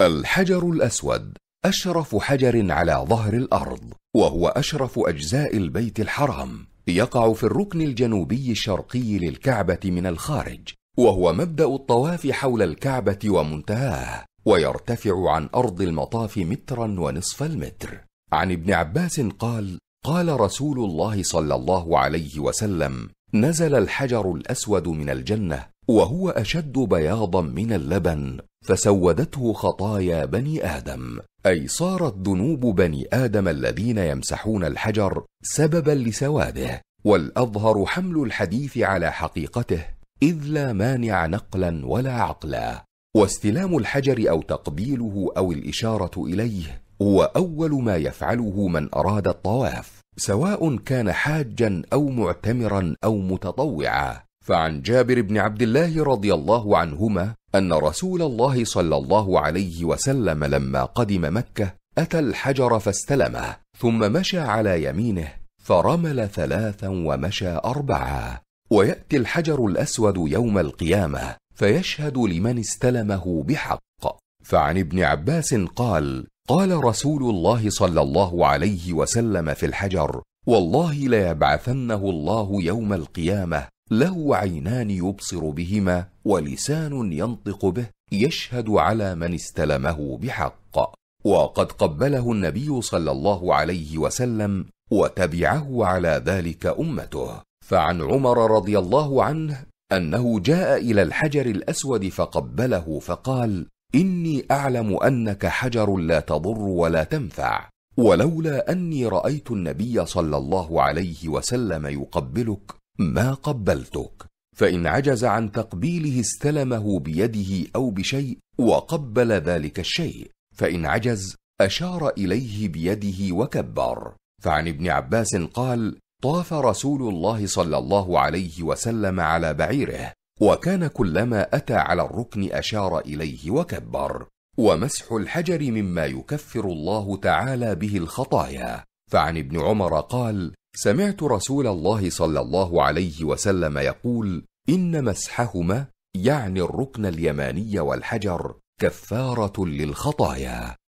الحجر الأسود أشرف حجر على ظهر الأرض وهو أشرف أجزاء البيت الحرام يقع في الركن الجنوبي الشرقي للكعبة من الخارج وهو مبدأ الطواف حول الكعبة ومنتهاه ويرتفع عن أرض المطاف مترا ونصف المتر عن ابن عباس قال قال رسول الله صلى الله عليه وسلم نزل الحجر الأسود من الجنة وهو اشد بياضا من اللبن فسودته خطايا بني ادم اي صارت ذنوب بني ادم الذين يمسحون الحجر سببا لسواده والاظهر حمل الحديث على حقيقته اذ لا مانع نقلا ولا عقلا واستلام الحجر او تقبيله او الاشاره اليه هو اول ما يفعله من اراد الطواف سواء كان حاجا او معتمرا او متطوعا فعن جابر بن عبد الله رضي الله عنهما ان رسول الله صلى الله عليه وسلم لما قدم مكه اتى الحجر فاستلمه ثم مشى على يمينه فرمل ثلاثا ومشى اربعه وياتي الحجر الاسود يوم القيامه فيشهد لمن استلمه بحق فعن ابن عباس قال قال رسول الله صلى الله عليه وسلم في الحجر والله ليبعثنه الله يوم القيامه له عينان يبصر بهما ولسان ينطق به يشهد على من استلمه بحق وقد قبله النبي صلى الله عليه وسلم وتبعه على ذلك امته فعن عمر رضي الله عنه انه جاء الى الحجر الاسود فقبله فقال اني اعلم انك حجر لا تضر ولا تنفع ولولا اني رايت النبي صلى الله عليه وسلم يقبلك ما قبلتك فان عجز عن تقبيله استلمه بيده او بشيء وقبل ذلك الشيء فان عجز اشار اليه بيده وكبر فعن ابن عباس قال طاف رسول الله صلى الله عليه وسلم على بعيره وكان كلما اتى على الركن اشار اليه وكبر ومسح الحجر مما يكفر الله تعالى به الخطايا فعن ابن عمر قال سمعت رسول الله صلى الله عليه وسلم يقول ان مسحهما يعني الركن اليماني والحجر كفاره للخطايا